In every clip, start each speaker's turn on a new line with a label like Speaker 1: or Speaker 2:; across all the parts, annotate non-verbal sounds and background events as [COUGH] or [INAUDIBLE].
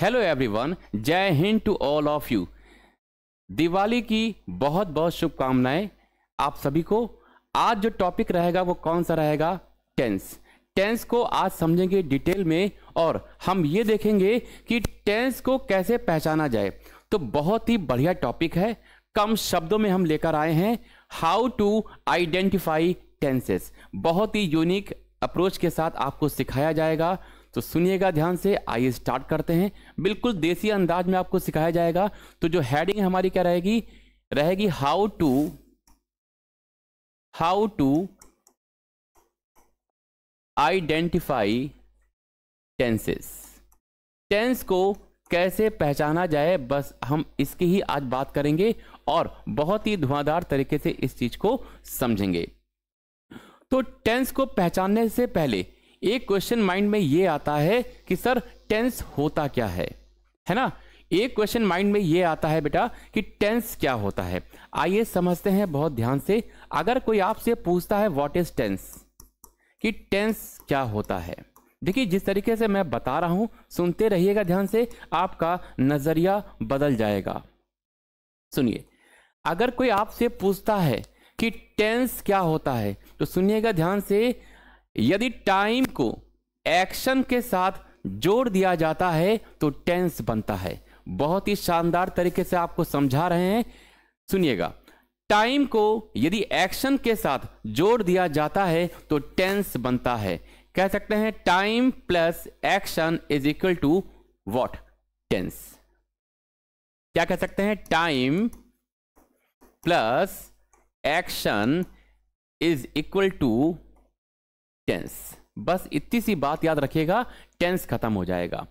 Speaker 1: Hello everyone जय हिंद to all of you Diwali की बहुत बहुत शुभकामनाएं आप सभी को आज जो टॉपिक रहेगा वो कौन सा रहेगा टेंस टेंस को आज समझेंगे डिटेल में और हम ये देखेंगे कि टेंस को कैसे पहचाना जाए तो बहुत ही बढ़िया टॉपिक है कम शब्दों में हम लेकर आए हैं हाउ टू आइडेंटिफाई टेंसेस बहुत ही यूनिक अप्रोच के साथ आपको सिखाया जाएगा तो सुनिएगा ध्यान से आइए स्टार्ट करते हैं बिल्कुल देसी अंदाज में आपको सिखाया जाएगा तो जो हैडिंग हमारी क्या रहेगी
Speaker 2: रहेगी how to how to identify tenses
Speaker 1: tense को कैसे पहचाना जाए बस हम इसकी ही आज बात करेंगे और बहुत ही धुआंधार तरीके से इस चीज को समझेंगे तो टेंस को पहचानने से पहले एक क्वेश्चन माइंड में ये आता है कि सर टेंस होता क्या है है ना एक क्वेश्चन माइंड में ये आता है बेटा कि टेंस क्या होता है आइए समझते हैं बहुत ध्यान से अगर कोई आपसे पूछता है व्हाट इज टेंस कि टेंस क्या होता है देखिए जिस तरीके से मैं बता रहा हूं सुनते रहिएगा ध्यान से आपका नजरिया बदल जाएगा सुनिए अगर कोई आपसे पूछता है कि टेंस क्या होता है तो सुनिएगा ध्यान से यदि टाइम को एक्शन के साथ जोड़ दिया जाता है तो टेंस बनता है बहुत ही शानदार तरीके से आपको समझा रहे हैं सुनिएगा टाइम को यदि एक्शन के साथ जोड़ दिया जाता है तो टेंस बनता है कह सकते हैं time plus action is equal to what tense क्या कह सकते हैं time plus action is equal to tense बस इतनी सी बात याद रखिएगा टेंस खत्म हो जाएगा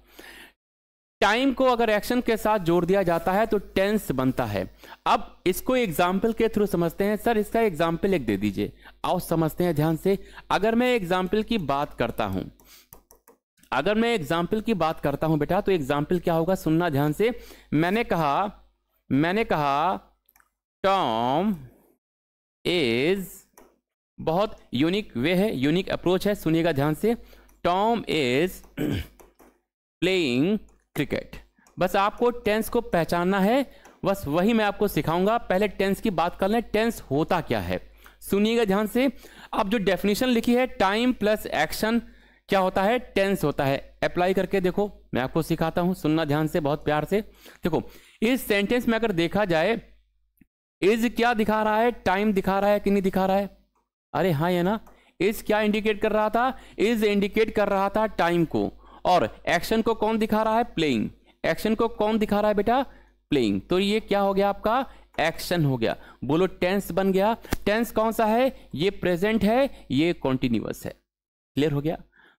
Speaker 1: टाइम को अगर एक्शन के साथ जोड़ दिया जाता है तो टेंस बनता है अब इसको एग्जाम्पल के थ्रू समझते हैं सर इसका एग्जाम्पल एक दे दीजिए आओ समझते हैं ध्यान से अगर मैं एग्जाम्पल की बात करता हूं अगर मैं एग्जाम्पल की बात करता हूं बेटा तो एग्जाम्पल क्या होगा सुनना ध्यान से मैंने कहा मैंने कहा टॉम इज बहुत यूनिक वे है यूनिक अप्रोच है सुनिएगा ध्यान से टॉम इज प्लेइंग क्रिकेट बस आपको टेंस को पहचानना है बस वही मैं आपको सिखाऊंगा पहले टेंस की बात कर लें टेंस होता क्या है सुनिएगा ध्यान से अब जो डेफिनेशन लिखी है टाइम प्लस एक्शन क्या होता है टेंस होता है अप्लाई करके देखो मैं आपको सिखाता हूं सुनना ध्यान से बहुत प्यार से देखो इस सेंटेंस में अगर देखा जाए इज क्या दिखा रहा है टाइम दिखा रहा है कि नहीं दिखा रहा है अरे हाँ है ना इज क्या इंडिकेट कर रहा था इज इंडिकेट कर रहा था टाइम को और एक्शन को कौन दिखा रहा है प्लेइंग एक्शन को कौन दिखा रहा है बेटा प्लेइंग तो ये क्या हो गया आपका एक्शन हो गया बोलो टेंस बन गया टेंस कौन सा है ये प्रेजेंट है ये कॉन्टिन्यूस है क्लियर हो गया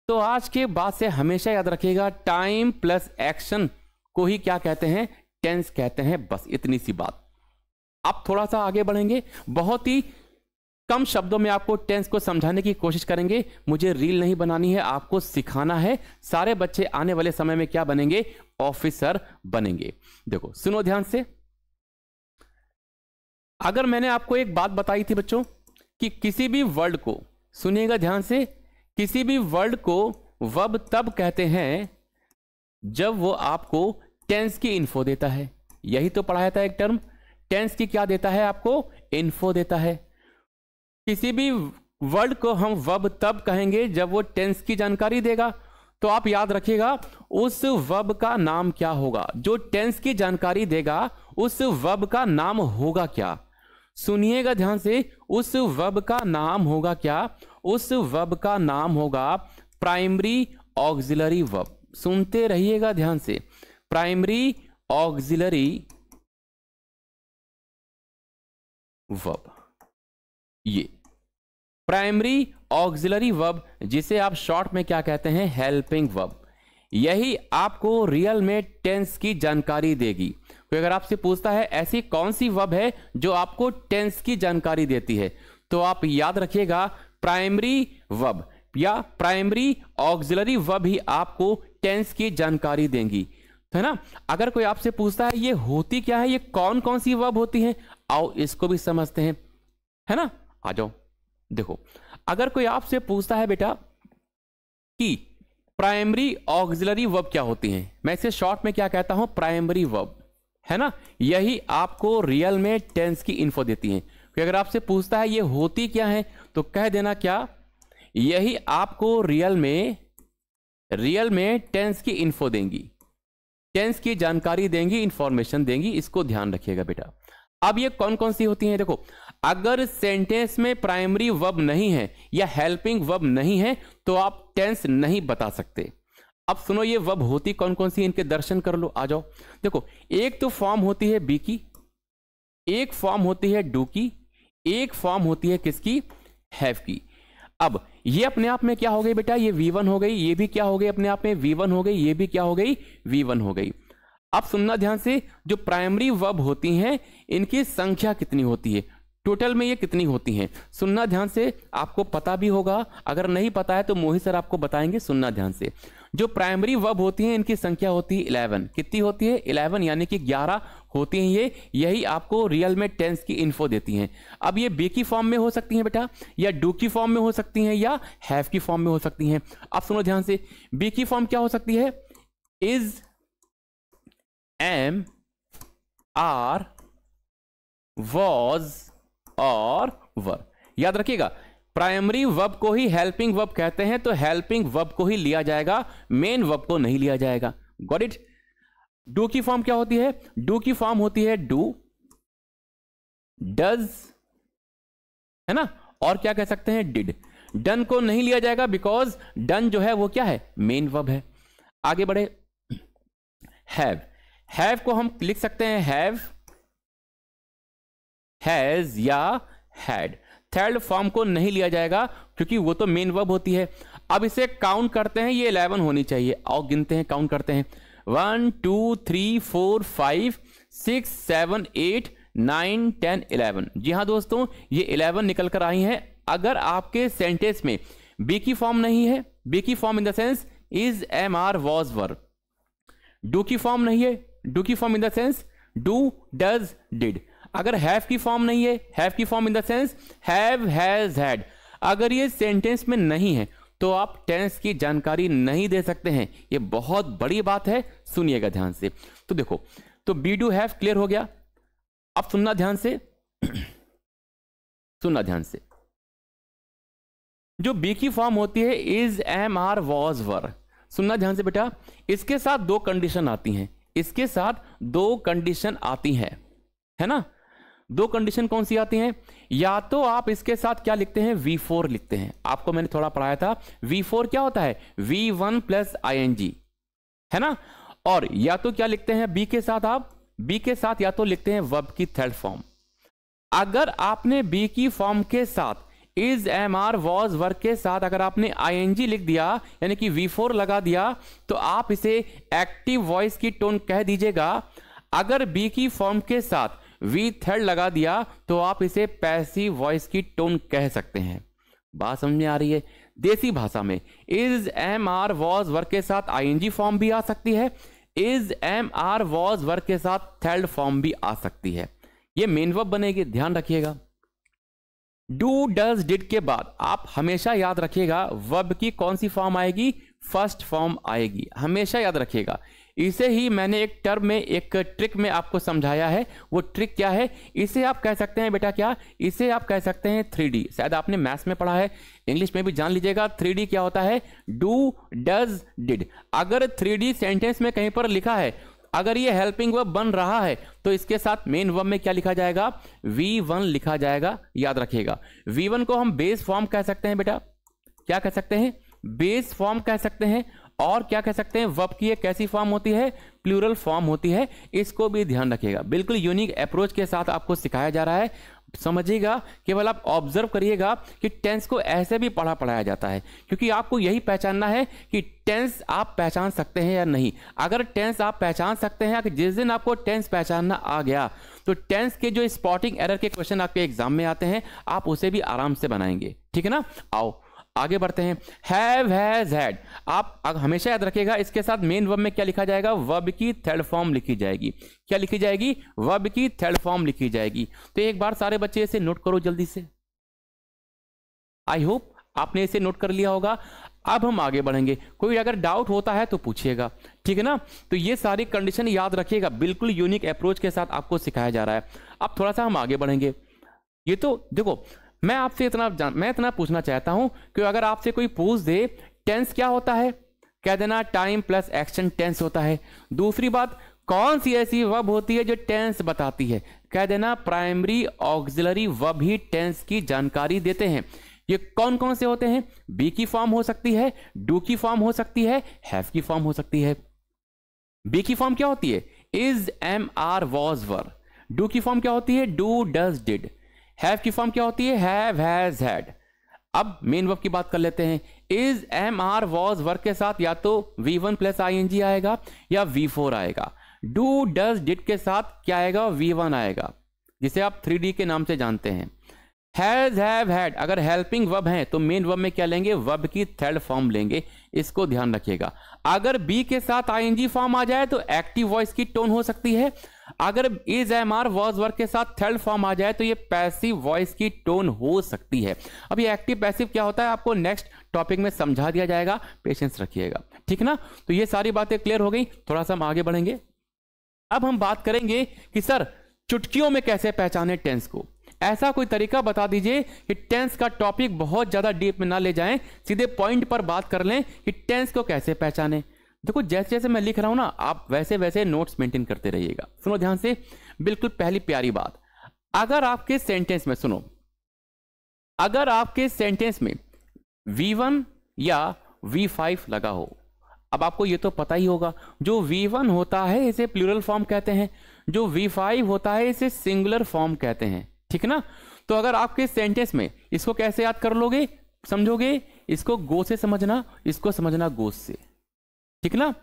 Speaker 1: तो आज के बाद से हमेशा याद रखिएगा टाइम प्लस एक्शन को ही क्या कहते हैं टेंस कहते हैं बस इतनी सी बात आप थोड़ा सा आगे बढ़ेंगे बहुत ही कम शब्दों में आपको टेंस को समझाने की कोशिश करेंगे मुझे रील नहीं बनानी है आपको सिखाना है सारे बच्चे आने वाले समय में क्या बनेंगे ऑफिसर बनेंगे देखो सुनो ध्यान से अगर मैंने आपको एक बात बताई थी बच्चों कि किसी भी वर्ड को सुनिएगा ध्यान से किसी भी वर्ड को वब तब कहते हैं जब वो आपको टेंस की इन्फो देता है यही तो पढ़ाया था एक टर्म टेंस की क्या देता है आपको इन्फो देता है किसी भी वर्ड को हम वब तब कहेंगे जब वो टेंस की जानकारी देगा तो आप याद रखिएगा उस वब का नाम क्या होगा जो टेंस की जानकारी देगा उस वब का नाम होगा क्या सुनिएगा ध्यान से उस वब का नाम होगा क्या उस वब का नाम होगा प्राइमरी ऑक्सिलरी वब सुनते रहिएगा
Speaker 2: ध्यान से प्राइमरी ऑक्सिलरी वब ये प्राइमरी
Speaker 1: ऑक्सिलरी वर्ब जिसे आप शॉर्ट में क्या कहते हैं हेल्पिंग वर्ब यही आपको रियल में टेंस की जानकारी देगी कोई अगर आपसे पूछता है ऐसी कौन सी वर्ब है जो आपको टेंस की जानकारी देती है तो आप याद रखिएगा प्राइमरी वर्ब या प्राइमरी ऑक्सिलरी वर्ब ही आपको टेंस की जानकारी देंगी है ना अगर कोई आपसे पूछता है ये होती क्या है ये कौन कौन सी वर्ब होती है आओ इसको भी समझते हैं है ना आ जाओ देखो अगर कोई आपसे पूछता है बेटा कि प्राइमरी ऑक्सिलरी वर्ब क्या होती हैं मैं इसे शॉर्ट में क्या कहता हूं प्राइमरी वर्ब है ना यही आपको रियल में टेंस की इन्फो देती हैं कि अगर आपसे पूछता है ये होती क्या है तो कह देना क्या यही आपको रियल में रियल में टेंस की इन्फो देंगी टेंस की जानकारी देंगी इंफॉर्मेशन देंगी इसको ध्यान रखिएगा बेटा अब ये कौन कौन सी होती हैं देखो अगर सेंटेंस में प्राइमरी वर्ब नहीं है या हेल्पिंग वर्ब नहीं है तो आप टेंस नहीं बता सकते अब सुनो ये वर्ब होती कौन कौन सी इनके दर्शन कर लो आ जाओ देखो एक तो फॉर्म होती है बी की एक फॉर्म होती है डू की एक फॉर्म होती है किसकी हैव की अब ये अपने आप में क्या हो गई बेटा ये वी वन हो गई ये भी क्या हो गई अपने आप में वी वन हो गई ये भी क्या हो गई वी वन हो गई अब सुनना ध्यान से जो प्राइमरी वर्ब होती हैं इनकी संख्या कितनी होती है टोटल में ये कितनी होती हैं सुनना ध्यान से आपको पता भी होगा अगर नहीं पता है तो मोहित सर आपको बताएंगे सुनना ध्यान से जो प्राइमरी वब होती हैं इनकी संख्या होती है इलेवन कितनी होती है इलेवन यानी कि ग्यारह होती हैं ये यही आपको रियल में टेंस की इन्फो देती हैं अब ये बी की फॉर्म में हो सकती हैं बेटा या डू की फॉर्म में हो सकती हैं या हैव की फॉर्म में हो सकती हैं अब सुनो ध्यान से बी की फॉर्म क्या हो सकती है इज एम आर वॉज और वर याद रखिएगा प्राइमरी वर्ब को ही हेल्पिंग वर्ब कहते हैं तो हेल्पिंग वर्ब को ही लिया जाएगा मेन वर्ब को नहीं लिया जाएगा गॉट इट डू की फॉर्म क्या होती है डू की फॉर्म होती है डू डज है ना और क्या कह सकते हैं डिड डन को नहीं लिया जाएगा बिकॉज डन जो है वो क्या है मेन वर्ब है आगे बढ़े हैव हैव को हम लिख सकते हैं हैव हैज या हैड थर्ड फॉर्म को नहीं लिया जाएगा क्योंकि वो तो मेन वर्ब होती है अब इसे काउंट करते हैं ये इलेवन होनी चाहिए और गिनते हैं काउंट करते हैं one two three four five six seven eight nine ten eleven जी हाँ दोस्तों ये इलेवन निकल कर आई हैं अगर आपके सेंटेंस में बी की फॉर्म नहीं है बी की form in the sense is am are was were do की फॉर्म नहीं है डू की form in the sense do does did अगर हैव की फॉर्म नहीं है हैव की form in the sense have has had अगर ये सेंटेंस में नहीं है तो आप टेंस की जानकारी नहीं दे सकते हैं ये बहुत बड़ी बात है सुनिएगा ध्यान से तो देखो तो बी डू हैव क्लियर हो गया अब सुनना ध्यान से सुनना ध्यान से जो बी की फॉर्म होती है is am are was were सुनना ध्यान से बेटा इसके साथ दो कंडीशन आती हैं इसके साथ दो कंडीशन आती हैं है ना दो कंडीशन कौन सी आती हैं या तो आप इसके साथ क्या लिखते हैं V4 लिखते हैं आपको मैंने थोड़ा पढ़ाया था V4 क्या होता है V1 वन प्लस आई है ना और या तो क्या लिखते हैं B के साथ आप B के साथ या तो लिखते हैं वर्ब की थर्ड फॉर्म अगर आपने B की फॉर्म के साथ is am are was were के साथ अगर आपने आई लिख दिया यानी कि वी फोर लगा दिया तो आप इसे एक्टिव वॉइस की टोन कह दीजिएगा अगर बी की फॉर्म के साथ वी थर्ड लगा दिया तो आप इसे पैसिव वॉइस की टोन कह सकते हैं बात समझ में आ रही है देसी भाषा में is am are was were के साथ आईएनजी फॉर्म भी आ सकती है is am are was were के साथ थर्ड फॉर्म भी आ सकती है ये मेन वर्ब बनेगी ध्यान रखिएगा डू डज डिड के बाद आप हमेशा याद रखिएगा वर्ब की कौन सी फॉर्म आएगी फर्स्ट फॉर्म आएगी हमेशा याद रखिएगा इसे ही मैंने एक टर्म में एक ट्रिक में आपको समझाया है वो ट्रिक क्या है इसे आप कह सकते हैं बेटा क्या इसे आप कह सकते हैं थ्री शायद आपने मैथ्स में पढ़ा है इंग्लिश में भी जान लीजिएगा थ्री क्या होता है डू डज डिड अगर थ्री सेंटेंस में कहीं पर लिखा है अगर ये हेल्पिंग वर्ब बन रहा है तो इसके साथ मेन वर्ब में क्या लिखा जाएगा V1 लिखा जाएगा याद रखिएगा V1 को हम बेस फॉर्म कह सकते हैं बेटा क्या कह सकते हैं बेस फॉर्म कह सकते हैं और क्या कह सकते हैं वप की एक कैसी फॉर्म होती है प्लूरल फॉर्म होती है इसको भी ध्यान रखिएगा बिल्कुल यूनिक अप्रोच के साथ आपको सिखाया जा रहा है समझिएगा केवल आप ऑब्जर्व करिएगा कि टेंस को ऐसे भी पढ़ा पढ़ाया जाता है क्योंकि आपको यही पहचानना है कि टेंस आप पहचान सकते हैं या नहीं अगर टेंस आप पहचान सकते हैं जिस दिन आपको टेंस पहचानना आ गया तो टेंस के जो स्पॉटिंग एरर के क्वेश्चन आपके एग्जाम में आते हैं आप उसे भी आराम से बनाएंगे ठीक है ना आओ आगे बढ़ते हैं हैव हैज हैड आप हमेशा याद रखिएगा इसके साथ मेन वर्ब में क्या लिखा जाएगा वर्ब की थर्ड फॉर्म लिखी जाएगी क्या लिखी जाएगी वर्ब की थर्ड फॉर्म लिखी जाएगी तो एक बार सारे बच्चे इसे नोट करो जल्दी से आई होप आपने इसे नोट कर लिया होगा अब हम आगे बढ़ेंगे कोई अगर डाउट होता है तो पूछिएगा ठीक है ना तो ये सारी कंडीशन याद रखिएगा बिल्कुल यूनिक अप्रोच के साथ आपको सिखाया जा रहा है अब थोड़ा सा हम आगे बढ़ेंगे ये तो देखो मैं आपसे इतना मैं इतना पूछना चाहता हूं कि अगर आपसे कोई पूछ दे टेंस क्या होता है कह देना टाइम प्लस एक्शन टेंस होता है दूसरी बात कौन सी ऐसी वब होती है जो टेंस बताती है कह देना प्राइमरी ऑक्सिलरी वब ही टेंस की जानकारी देते हैं ये कौन कौन से होते हैं बी की फॉर्म हो सकती है डू की फॉर्म हो सकती है हैव की फॉर्म हो सकती है बी की फॉर्म क्या होती है is am are was were do की फॉर्म क्या होती है डू डज डिड हैव की फॉर्म क्या होती है हैव हैज हैड अब मेन वर्ब की बात कर लेते हैं is am are was were के साथ या तो V one plus I N G आएगा या वी फोर आएगा डू डज डिट के साथ क्या आएगा वी वन आएगा जिसे आप थ्री डी के नाम से जानते हैं हैज हैव हैड अगर हेल्पिंग वर्ब है तो मेन वर्ब में क्या लेंगे वर्ब की थर्ड फॉर्म लेंगे इसको ध्यान रखिएगा अगर बी के साथ आईएनजी फॉर्म आ जाए तो एक्टिव वॉइस की टोन हो सकती है अगर इज एम आर वॉज वर्ग के साथ थर्ड फॉर्म आ जाए तो ये पैसिव वॉइस की टोन हो सकती है अब ये एक्टिव पैसिव क्या होता है आपको नेक्स्ट टॉपिक में समझा दिया जाएगा पेशेंस रखिएगा ठीक ना तो ये सारी बातें क्लियर हो गई थोड़ा सा हम आगे बढ़ेंगे अब हम बात करेंगे कि सर चुटकियों में कैसे पहचाने टेंस को ऐसा कोई तरीका बता दीजिए कि टेंस का टॉपिक बहुत ज़्यादा डीप में ना ले जाएं सीधे पॉइंट पर बात कर लें कि टेंस को कैसे पहचानें देखो जैसे जैसे मैं लिख रहा हूं ना आप वैसे वैसे नोट्स मेंटेन करते रहिएगा सुनो ध्यान से बिल्कुल पहली प्यारी बात अगर आपके सेंटेंस में सुनो अगर आपके सेंटेंस में V1 या V5 लगा हो अब आपको ये तो पता ही होगा जो V1 होता है इसे प्लूरल फॉर्म कहते हैं जो V5 होता है इसे सिंगुलर फॉर्म कहते हैं ठीक ना तो अगर आपके सेंटेंस में इसको कैसे याद कर लोगे समझोगे इसको गो से समझना इसको समझना गो से ठीक ना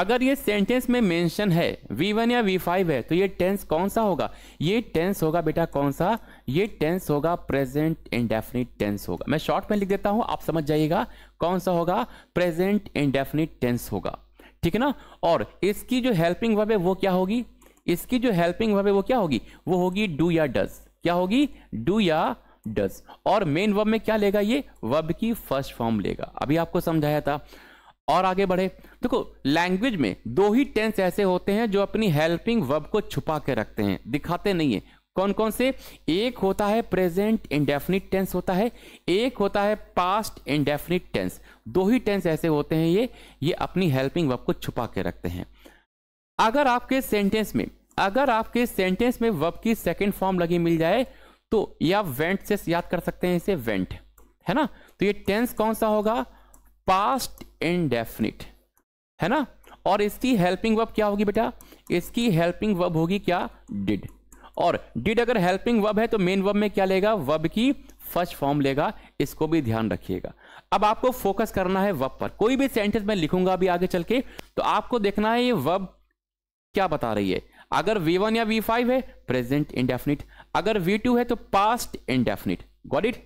Speaker 1: अगर ये सेंटेंस में मेंशन है V1 या V5 है तो ये टेंस कौन सा होगा ये टेंस होगा बेटा कौन सा ये टेंस होगा प्रेजेंट इंडेफिनिट टेंस होगा मैं शॉर्ट में लिख देता हूं आप समझ जाइएगा कौन सा होगा प्रेजेंट इंडेफिनिट टेंस होगा ठीक है ना और इसकी जो हेल्पिंग वर्ब है वो क्या होगी इसकी जो हेल्पिंग वर्ब है वो क्या होगी वो होगी डू या डज क्या होगी डू या डज और मेन वर्ब में क्या लेगा ये वर्ब की फर्स्ट फॉर्म लेगा अभी आपको समझाया था और आगे बढ़े देखो लैंग्वेज में दो ही टेंस ऐसे होते हैं जो अपनी हेल्पिंग वर्ब को छुपा के रखते हैं दिखाते नहीं है कौन कौन से एक होता है प्रेजेंट इंडेफिनिट टेंस होता है एक होता है पास्ट इंडेफिनिट टेंस दो ही टेंस ऐसे होते हैं ये ये अपनी हेल्पिंग वर्ब को छुपा के रखते हैं अगर आपके सेंटेंस में अगर आपके सेंटेंस में वर्ब की सेकेंड फॉर्म लगी मिल जाए तो या वेंट से याद कर सकते हैं इसे वेंट है ना तो ये टेंस कौन सा होगा पास्ट इनडेफिनिट है ना और इसकी हेल्पिंग वर्ब क्या होगी बेटा इसकी हेल्पिंग वर्ब होगी क्या डिड और डिड अगर हेल्पिंग वर्ब है तो मेन वर्ब में क्या लेगा वर्ब की फर्स्ट फॉर्म लेगा इसको भी ध्यान रखिएगा अब आपको फोकस करना है वर्ब पर कोई भी सेंटेंस मैं लिखूंगा अभी आगे चल के तो आपको देखना है ये वर्ब क्या बता रही है अगर वी वन या वी फाइव है प्रेजेंट इंडेफिनिट अगर वी टू है तो पास्ट इंडेफिनिट गॉट इट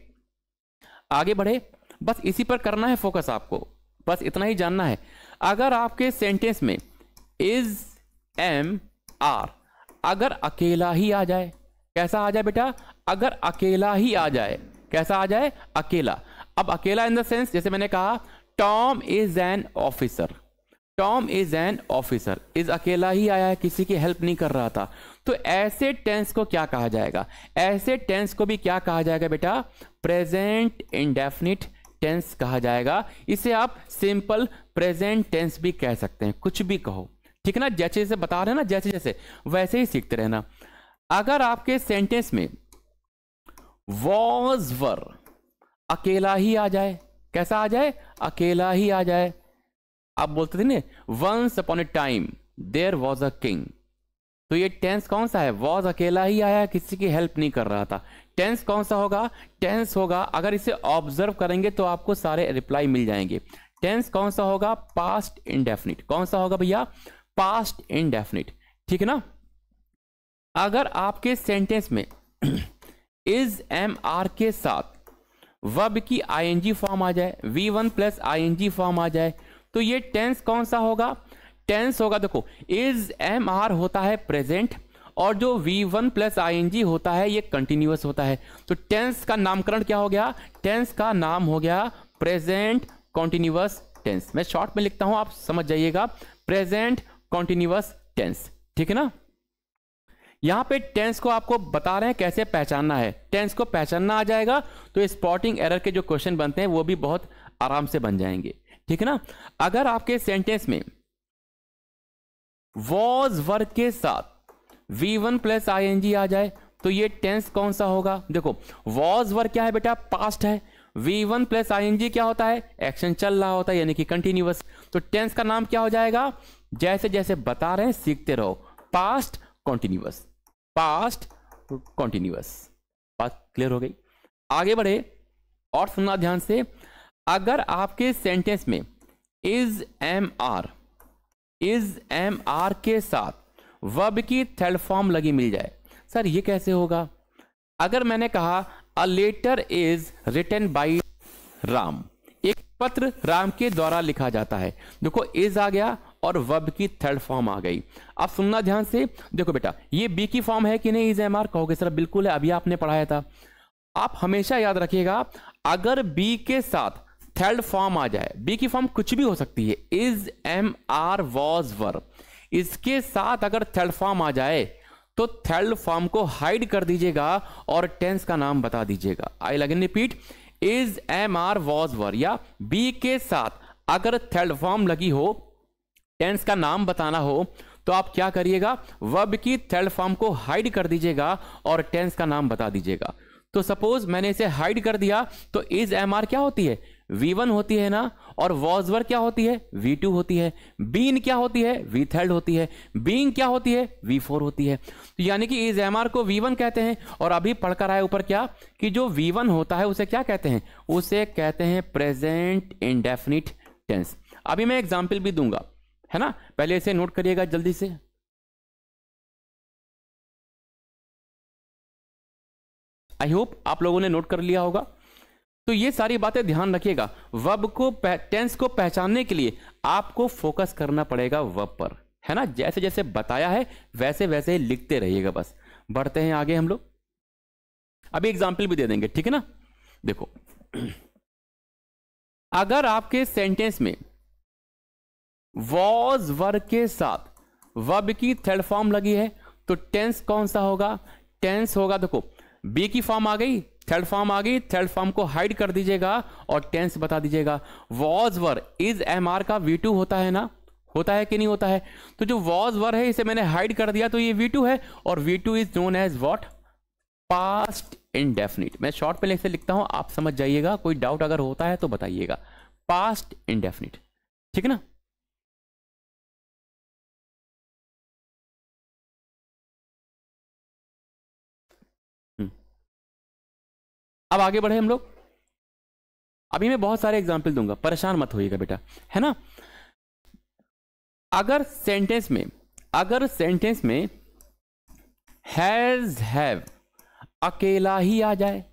Speaker 1: आगे बढ़े बस इसी पर करना है फोकस आपको बस इतना ही जानना है अगर आपके सेंटेंस में इज एम आर अगर अकेला ही आ जाए कैसा आ जाए बेटा अगर अकेला ही आ जाए कैसा आ जाए अकेला अब अकेला इन द सेंस जैसे मैंने कहा Tom is an officer Tom is an officer is अकेला ही आया है किसी की हेल्प नहीं कर रहा था तो ऐसे टेंस को क्या कहा जाएगा ऐसे टेंस को भी क्या कहा जाएगा बेटा प्रेजेंट इंडेफिनिट टेंस कहा जाएगा इसे आप सिंपल प्रेजेंट टेंस भी कह सकते हैं कुछ भी कहो ठीक है ना जैसे जैसे बता रहे हैं ना जैसे जैसे वैसे ही सीखते रहना अगर आपके सेंटेंस में वॉज वर अकेला ही आ जाए कैसा आ जाए अकेला ही आ जाए आप बोलते थे ना once upon a time there was a king तो ये टेंस कौन सा है वॉज अकेला ही आया किसी की हेल्प नहीं कर रहा था टेंस कौन सा होगा टेंस होगा अगर इसे ऑब्जर्व करेंगे तो आपको सारे रिप्लाई मिल जाएंगे टेंस कौन सा होगा पास्ट इनडेफिनिट कौन सा होगा भैया पास्ट इनडेफिनिट ठीक है ना अगर आपके सेंटेंस में [CLEARS THROAT] इज एम आर के साथ वब की आईएनजी फॉर्म आ जाए V one plus I form आ जाए तो ये टेंस कौन सा होगा टेंस होगा देखो इज एम आर होता है प्रेजेंट और जो वी वन प्लस आई होता है ये कंटिन्यूस होता है तो टेंस का नामकरण क्या हो गया टेंस का नाम हो गया प्रेजेंट कॉन्टिन्यूस टेंस मैं शॉर्ट में लिखता हूं आप समझ जाइएगा प्रेजेंट कॉन्टिन्यूस टेंस ठीक है ना यहां पे टेंस को आपको बता रहे हैं कैसे पहचानना है टेंस को पहचानना आ जाएगा तो स्पॉटिंग एरर के जो क्वेश्चन बनते हैं वो भी बहुत आराम से बन जाएंगे ठीक है ना अगर आपके सेंटेंस में वॉज वर्क के साथ V one plus I N G आ जाए तो ये टेंस कौन सा होगा देखो वॉज वर्ग क्या है बेटा पास्ट है V one plus I N G क्या होता है एक्शन चल रहा होता है यानी कि कंटिन्यूस तो टेंस का नाम क्या हो जाएगा जैसे जैसे बता रहे हैं सीखते रहो पास्ट कॉन्टिन्यूस पास्ट कॉन्टिन्यूस बात क्लियर हो गई आगे बढ़े और सुनना ध्यान से अगर आपके सेंटेंस में is am are is am are के साथ वर्ब की थर्ड फॉर्म लगी मिल जाए सर ये कैसे होगा अगर मैंने कहा a letter is written by Ram एक पत्र राम के द्वारा लिखा जाता है देखो इज आ गया और वर्ब की थर्ड फॉर्म आ गई अब सुनना ध्यान से देखो बेटा ये बी की फॉर्म है कि नहीं इज एम आर कहोगे सर बिल्कुल है अभी आपने पढ़ाया था आप हमेशा याद रखिएगा अगर बी के साथ थर्ड फॉर्म आ जाए बी की फॉर्म कुछ भी हो सकती है is am are was verb इसके साथ अगर थर्ड फॉर्म आ जाए तो थर्ड फॉर्म को हाइड कर दीजिएगा और टेंस का नाम बता दीजिएगा आई लगन repeat is am are was were या बी के साथ अगर थर्ड फॉर्म लगी हो टेंस का नाम बताना हो तो आप क्या करिएगा वर्ब की थर्ड फॉर्म को हाइड कर दीजिएगा और टेंस का नाम बता दीजिएगा तो सपोज मैंने इसे हाइड कर दिया तो इज एम आर क्या होती है V1 होती है ना और वॉजवर क्या होती है V2 होती है बीन क्या होती है वी थर्ड होती है बींग क्या होती है V4 होती है तो यानी कि इस एम को V1 कहते हैं और अभी पढ़कर आए ऊपर क्या कि जो V1 होता है उसे क्या कहते हैं उसे
Speaker 2: कहते हैं प्रेजेंट इनडेफिनिट टेंस अभी मैं एग्जाम्पल भी दूंगा है ना
Speaker 3: पहले इसे नोट करिएगा जल्दी से आई होप आप लोगों ने नोट कर लिया होगा तो ये सारी बातें
Speaker 1: ध्यान रखिएगा वब को टेंस को पहचानने के लिए आपको फोकस करना पड़ेगा वब पर है ना जैसे जैसे बताया है वैसे वैसे लिखते रहिएगा बस बढ़ते हैं आगे
Speaker 2: हम लोग अभी एग्जाम्पल भी दे देंगे ठीक है ना देखो [CLEARS THROAT] अगर आपके सेंटेंस में वॉज
Speaker 1: वर्ग के साथ वब की थर्ड फॉर्म लगी है तो टेंस कौन सा होगा टेंस होगा देखो बी की फॉर्म आ गई थर्ड फॉर्म आ गई थर्ड फॉर्म को हाइड कर दीजिएगा और टेंस बता दीजिएगा was were is am are का वी टू होता है ना होता है कि नहीं होता है तो जो वॉज वर है इसे मैंने हाइड कर दिया तो ये वी टू है और V two is known as what past indefinite मैं शॉर्ट पे लिख लिखता हूं आप समझ जाइएगा कोई डाउट अगर
Speaker 3: होता है तो बताइएगा पास्ट इनडेफिनिट ठीक है ना अब आगे बढ़े हम लोग
Speaker 2: अभी मैं बहुत सारे एग्जाम्पल दूंगा परेशान मत होइएगा बेटा है ना
Speaker 1: अगर सेंटेंस में अगर सेंटेंस में हैज हैव अकेला ही आ जाए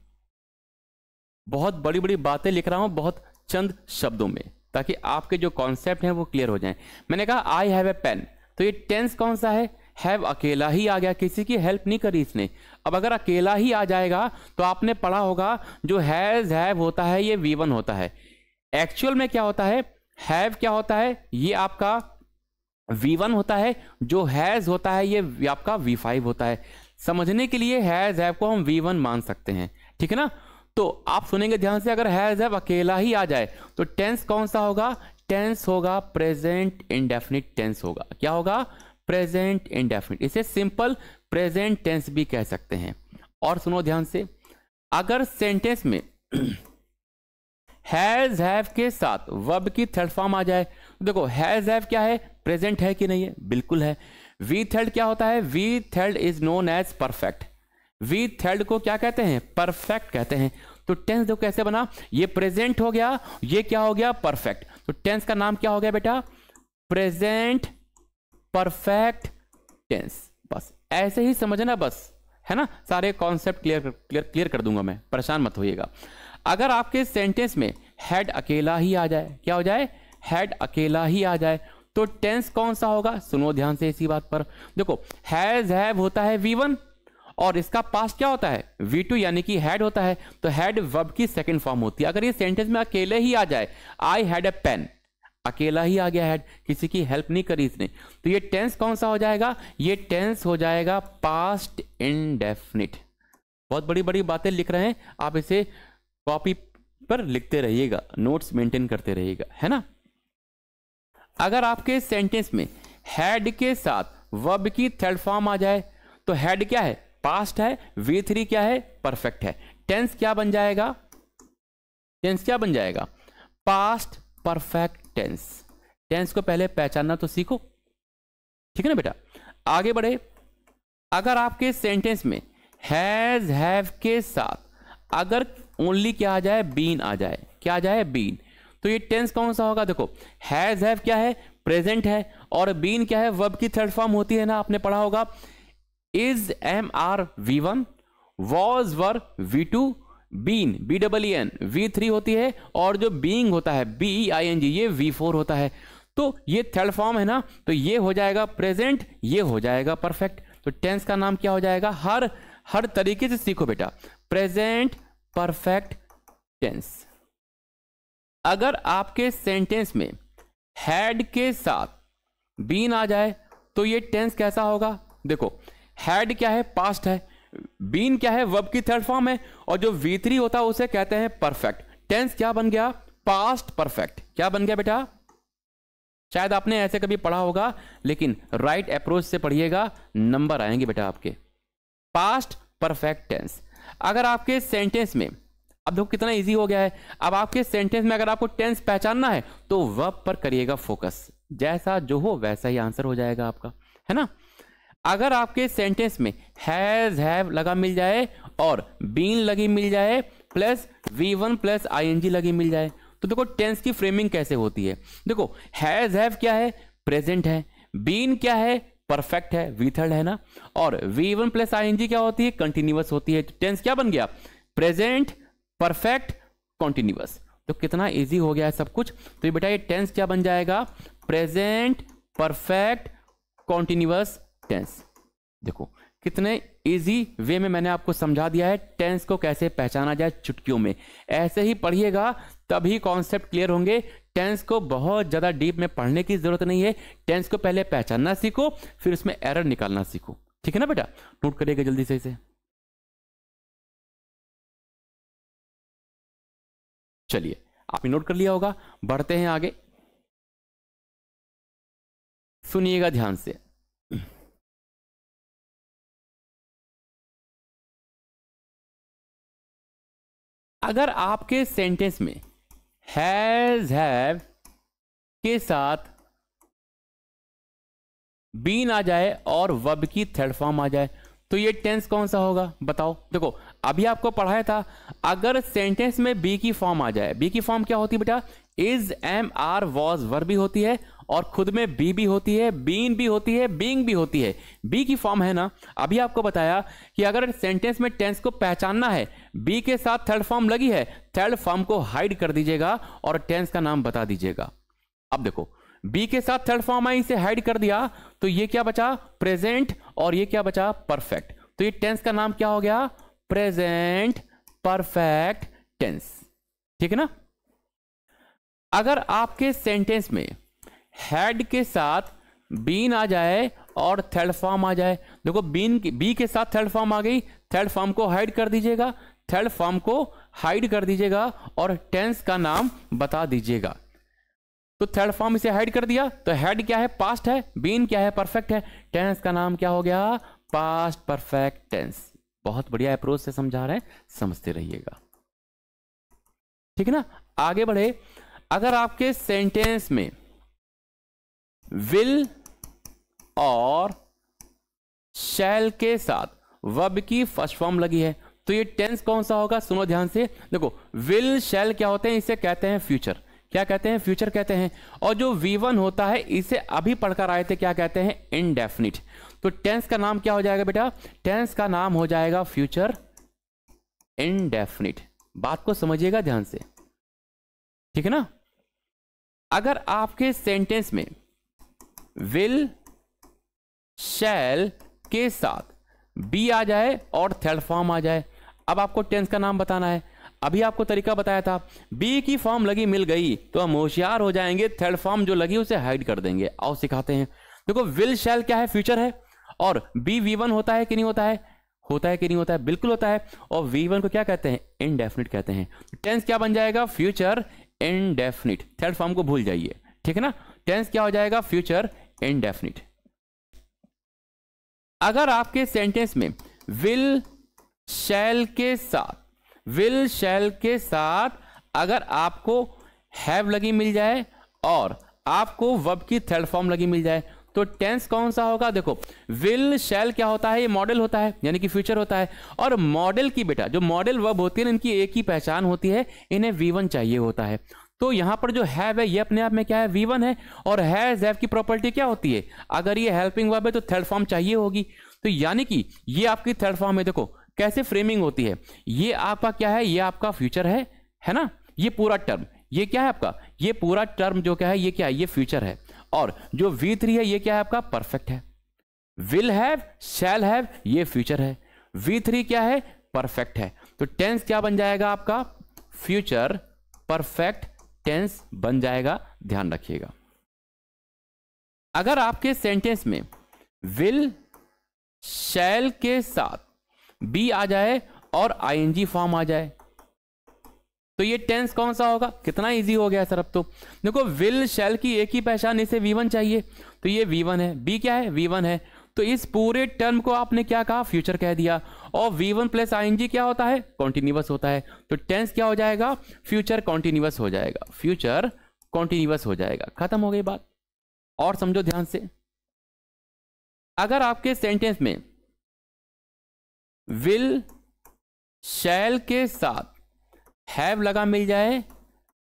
Speaker 1: बहुत बड़ी बड़ी बातें लिख रहा हूं बहुत चंद शब्दों में ताकि आपके जो कॉन्सेप्ट हैं वो क्लियर हो जाएं मैंने कहा आई हैव ए पेन तो ये टेंस कौन सा है हैव अकेला ही आ गया किसी की हेल्प नहीं करी इसने अब अगर अकेला ही आ जाएगा तो आपने पढ़ा होगा जो हैज़ हैव होता है ये वी वन होता है एक्चुअल में क्या होता है हैव क्या होता है ये आपका वी वन होता है जो हैज़ होता है ये आपका वी फाइव होता है समझने के लिए हैज़ हैव को हम वी वन मान सकते हैं ठीक है ना तो आप सुनेंगे ध्यान से अगर हैज़ हैव अकेला ही आ जाए तो टेंस कौन सा होगा टेंस होगा प्रेजेंट इंडेफिनिट टेंस होगा क्या होगा प्रेजेंट इंडेफिनिट इसे सिंपल प्रेजेंट टेंस भी कह सकते हैं और सुनो ध्यान से अगर सेंटेंस में हैज हैव के साथ वर्ब की थर्ड फॉर्म आ जाए तो देखो हैज हैव क्या है प्रेजेंट है कि नहीं है बिल्कुल है वी थर्ड क्या होता है V third is known as perfect V third को क्या कहते हैं परफेक्ट कहते हैं तो टेंस देखो कैसे बना ये प्रेजेंट हो गया ये क्या हो गया परफेक्ट तो टेंस का नाम क्या हो गया बेटा प्रेजेंट परफेक्ट टेंस बस ऐसे ही समझना बस है ना सारे कॉन्सेप्ट क्लियर क्लियर क्लियर कर दूंगा मैं परेशान मत होइएगा अगर आपके सेंटेंस में हेड अकेला ही आ जाए क्या हो जाए हेड अकेला ही आ जाए तो टेंस कौन सा होगा सुनो ध्यान से इसी बात पर देखो हैज हैव होता है वी वन और इसका पास क्या होता है वी टू यानी कि हैड होता है तो हैड वर्ब की सेकंड फॉर्म होती है अगर ये सेंटेंस में अकेले ही आ जाए आई हैड ए पेन अकेला ही आ गया है किसी की हेल्प नहीं करी इसने तो ये टेंस कौन सा हो जाएगा ये टेंस हो जाएगा पास्ट इनडेफिनिट बहुत बड़ी बड़ी बातें लिख रहे हैं आप इसे कॉपी पर लिखते रहिएगा नोट्स मेंटेन करते रहिएगा है ना अगर आपके सेंटेंस में हेड के साथ वर्ब की थर्ड फॉर्म आ जाए तो हैड क्या है पास्ट है वी थ्री क्या है परफेक्ट है टेंस क्या बन जाएगा टेंस क्या बन जाएगा पास्ट परफेक्ट टेंस टेंस को पहले पहचानना तो सीखो ठीक है ना बेटा आगे बढ़े अगर आपके सेंटेंस में हैज हैव के साथ अगर ओनली क्या आ जाए बीन आ जाए क्या आ जाए बीन तो ये टेंस कौन सा होगा देखो हैज हैव क्या है प्रेजेंट है और बीन क्या है वर्ब की थर्ड फॉर्म होती है ना आपने पढ़ा होगा is am are V one was were V two been B double N V three होती है और जो बींग होता है बी आई एन जी ये वी फोर होता है तो ये थर्ड फॉर्म है ना तो ये हो जाएगा प्रेजेंट ये हो जाएगा परफेक्ट तो टेंस का नाम क्या हो जाएगा हर हर तरीके से सीखो बेटा प्रेजेंट परफेक्ट टेंस अगर आपके सेंटेंस में हैड के साथ बीन आ जाए तो ये टेंस कैसा होगा देखो हैड क्या है पास्ट है बीन क्या है वर्ब की थर्ड फॉर्म है और जो वी थ्री होता है उसे कहते हैं परफेक्ट टेंस क्या बन गया पास्ट परफेक्ट क्या बन गया बेटा शायद आपने ऐसे कभी पढ़ा होगा लेकिन राइट right अप्रोच से पढ़िएगा नंबर आएंगे बेटा आपके पास्ट परफेक्ट टेंस अगर आपके सेंटेंस में अब देखो कितना इजी हो गया है अब आपके सेंटेंस में अगर आपको टेंस पहचानना है तो वर्ब पर करिएगा फोकस जैसा जो हो वैसा ही आंसर हो जाएगा आपका है ना अगर आपके सेंटेंस में हैज हैव लगा मिल जाए और बीन लगी मिल जाए plus V one plus I N G लगी मिल जाए तो देखो टेंस की फ्रेमिंग कैसे होती है देखो हैज हैव क्या है प्रेजेंट है बीन क्या है परफेक्ट है वी थर्ड है ना और V one plus I N G क्या होती है कंटिन्यूस होती है टेंस तो क्या बन गया प्रेजेंट परफेक्ट कॉन्टिन्यूस तो कितना इजी हो गया है सब कुछ तो ये बेटा ये टेंस क्या बन जाएगा प्रेजेंट परफेक्ट कॉन्टिन्यूस टेंस देखो कितने इजी वे में मैंने आपको समझा दिया है टेंस को कैसे पहचाना जाए चुटकियों में ऐसे ही पढ़िएगा तभी कॉन्सेप्ट क्लियर होंगे टेंस को बहुत ज़्यादा डीप में पढ़ने की ज़रूरत नहीं है टेंस को पहले
Speaker 3: पहचानना सीखो फिर उसमें एरर निकालना सीखो ठीक है ना बेटा नोट करिएगा जल्दी से इसे चलिए आपने नोट कर लिया होगा बढ़ते हैं आगे सुनिएगा ध्यान से अगर आपके सेंटेंस में हैज हैव के साथ
Speaker 1: बीन आ जाए और वब की थर्ड फॉर्म आ जाए तो ये टेंस कौन सा होगा बताओ देखो अभी आपको पढ़ाया था अगर सेंटेंस में बी की फॉर्म आ जाए बी की फॉर्म क्या होती है बेटा is am are was were भी होती है और खुद में बी भी होती है बीन भी होती है बींग भी होती है बी की फॉर्म है ना अभी आपको बताया कि अगर सेंटेंस में टेंस को पहचानना है बी के साथ थर्ड फॉर्म लगी है थर्ड फॉर्म को हाइड कर दीजिएगा और टेंस का नाम बता दीजिएगा अब देखो बी के साथ थर्ड फॉर्म आई इसे हाइड कर दिया तो ये क्या बचा प्रेजेंट और ये क्या बचा परफेक्ट तो ये टेंस का नाम क्या हो गया प्रेजेंट परफेक्ट टेंस ठीक है ना अगर आपके सेंटेंस में हेड के साथ बीन आ जाए और थर्ड फॉर्म आ जाए देखो बीन बी के साथ थर्ड फॉर्म आ गई थर्ड फॉर्म को हाइड कर दीजिएगा थर्ड फॉर्म को हाइड कर दीजिएगा और टेंस का नाम बता दीजिएगा तो थर्ड फॉर्म इसे हाइड कर दिया तो हेड क्या है पास्ट है बीन क्या है परफेक्ट है टेंस का नाम क्या हो गया पास्ट परफेक्ट टेंस बहुत बढ़िया अप्रोच से समझा रहे हैं समझते रहिएगा ठीक है ना आगे बढ़े अगर आपके सेंटेंस में विल और शैल के साथ वब की फर्स्ट फॉर्म लगी है तो ये टेंस कौन सा होगा सुनो ध्यान से देखो विल शैल क्या होते हैं इसे कहते हैं फ्यूचर क्या कहते हैं फ्यूचर कहते हैं और जो वी वन होता है इसे अभी पढ़कर आए थे क्या कहते हैं इनडेफिनिट तो टेंस का नाम क्या हो जाएगा बेटा टेंस का नाम हो जाएगा फ्यूचर इनडेफिनिट बात को समझिएगा ध्यान से ठीक है ना अगर आपके सेंटेंस में विल शैल के साथ बी आ जाए और थर्ड फॉर्म आ जाए अब आपको टेंस का नाम बताना है अभी आपको तरीका बताया था बी की फॉर्म लगी मिल गई तो हम होशियार हो जाएंगे थर्ड फॉर्म जो लगी उसे हाइड कर देंगे आओ सिखाते हैं देखो विल शैल क्या है फ्यूचर है और बी वी वन होता है कि नहीं होता है होता है कि नहीं होता है बिल्कुल होता है और वी वन को क्या कहते हैं इनडेफिनिट कहते हैं टेंस क्या बन जाएगा फ्यूचर इनडेफिनिट थर्ड फॉर्म को भूल जाइए ठीक है ना टेंस क्या हो जाएगा फ्यूचर इनडेफिनिट अगर आपके सेंटेंस में विल शैल के साथ विल शैल के साथ अगर आपको हैव लगी मिल जाए और आपको वब की थर्ड फॉर्म लगी मिल जाए तो टेंस कौन सा होगा देखो विल शैल क्या होता है ये मॉडल होता है यानी कि फ्यूचर होता है और मॉडल की बेटा जो मॉडल वब होती है इनकी एक ही पहचान होती है इन्हें वी वन चाहिए होता है तो यहां पर जो हैव है ये अपने आप में क्या है वी वन है और हैज हैव की प्रॉपर्टी क्या होती है अगर ये हेल्पिंग वर्ब है तो थर्ड फॉर्म चाहिए होगी तो यानी कि ये आपकी थर्ड फॉर्म है देखो कैसे फ्रेमिंग होती है ये आपका क्या है ये आपका फ्यूचर है है ना ये पूरा टर्म ये क्या है आपका ये पूरा टर्म जो क्या है ये क्या है ये फ्यूचर है और जो वी थ्री है ये क्या है आपका परफेक्ट है विल हैव शैल हैव ये फ्यूचर है वी थ्री क्या है परफेक्ट है तो टेंस क्या बन जाएगा आपका फ्यूचर परफेक्ट टेंस बन जाएगा ध्यान रखिएगा अगर आपके सेंटेंस में विल शैल के साथ बी आ जाए और आईएनजी फॉर्म आ जाए तो ये टेंस कौन सा होगा कितना इजी हो गया सर अब तो देखो विल शैल की एक ही पहचान इसे वी वन चाहिए तो ये वी वन है बी क्या है वी वन है तो इस पूरे टर्म को आपने क्या कहा फ्यूचर कह दिया और वी वन प्लस आई क्या होता है कॉन्टिन्यूस होता है तो टेंस क्या हो जाएगा फ्यूचर कॉन्टिन्यूस हो
Speaker 2: जाएगा फ्यूचर कॉन्टिन्यूस हो जाएगा खत्म हो गई बात और समझो ध्यान से अगर आपके सेंटेंस में विल शैल के साथ हैव लगा मिल जाए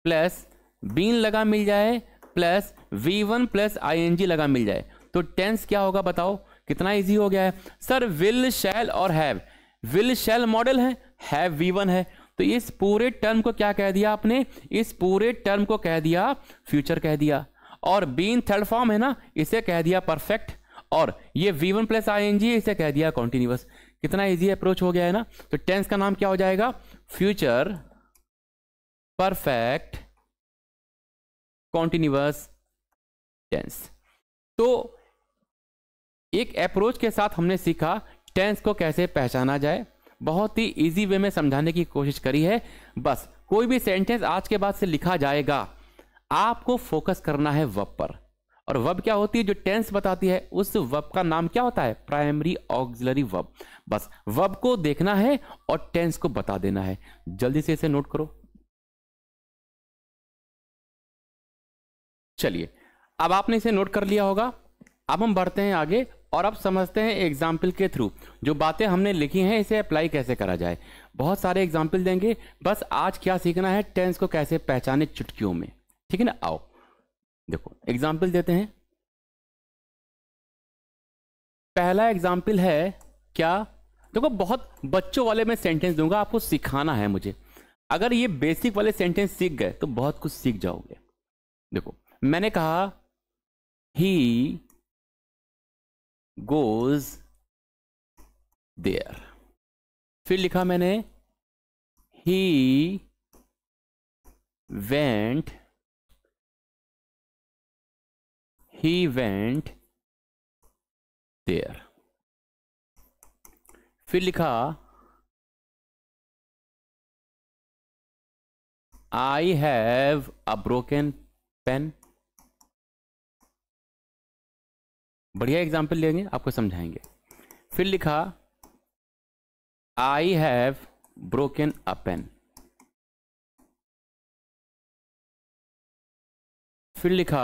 Speaker 1: प्लस बीन लगा मिल जाए plus V one plus I लगा मिल जाए तो टेंस क्या होगा बताओ कितना इजी हो गया है सर विल शैल और हैव विल शैल मॉडल है हैव वी वन है तो इस पूरे टर्म को क्या कह दिया आपने इस पूरे टर्म को कह दिया फ्यूचर कह दिया और बीन थर्ड फॉर्म है ना इसे कह दिया परफेक्ट और ये V one plus I N G इसे कह दिया कॉन्टिन्यूस कितना इजी अप्रोच हो गया है
Speaker 2: ना तो टेंस का नाम क्या हो जाएगा फ्यूचर परफेक्ट कॉन्टिन्यूस टेंस तो एक अप्रोच के साथ हमने सीखा टेंस को कैसे पहचाना जाए
Speaker 1: बहुत ही इजी वे में समझाने की कोशिश करी है बस कोई भी सेंटेंस आज के बाद से लिखा जाएगा आपको फोकस करना है वब पर और वब क्या होती है जो टेंस बताती है उस वब का नाम क्या होता है प्राइमरी ऑक्सिलरी वब बस वब को देखना
Speaker 2: है और टेंस को बता देना है जल्दी से इसे नोट करो चलिए अब आपने इसे नोट कर लिया होगा
Speaker 1: अब हम बढ़ते हैं आगे और अब समझते हैं एग्जाम्पल के थ्रू जो बातें हमने लिखी हैं इसे अप्लाई कैसे करा जाए बहुत सारे एग्जाम्पल देंगे बस आज क्या सीखना है टेंस को कैसे पहचाने
Speaker 2: चुटकियों में ठीक है ना आओ देखो एग्जाम्पल देते हैं पहला एग्जाम्पल है क्या देखो बहुत
Speaker 1: बच्चों वाले मैं सेंटेंस दूंगा आपको सिखाना है मुझे अगर ये बेसिक वाले सेंटेंस सीख गए तो बहुत
Speaker 2: कुछ सीख जाओगे देखो मैंने कहा ही
Speaker 3: goes there फिर लिखा मैंने he went he went there फिर लिखा I have a broken pen
Speaker 2: बढ़िया एग्जाम्पल लेंगे आपको समझाएंगे फिर लिखा
Speaker 3: I have broken a pen फिर लिखा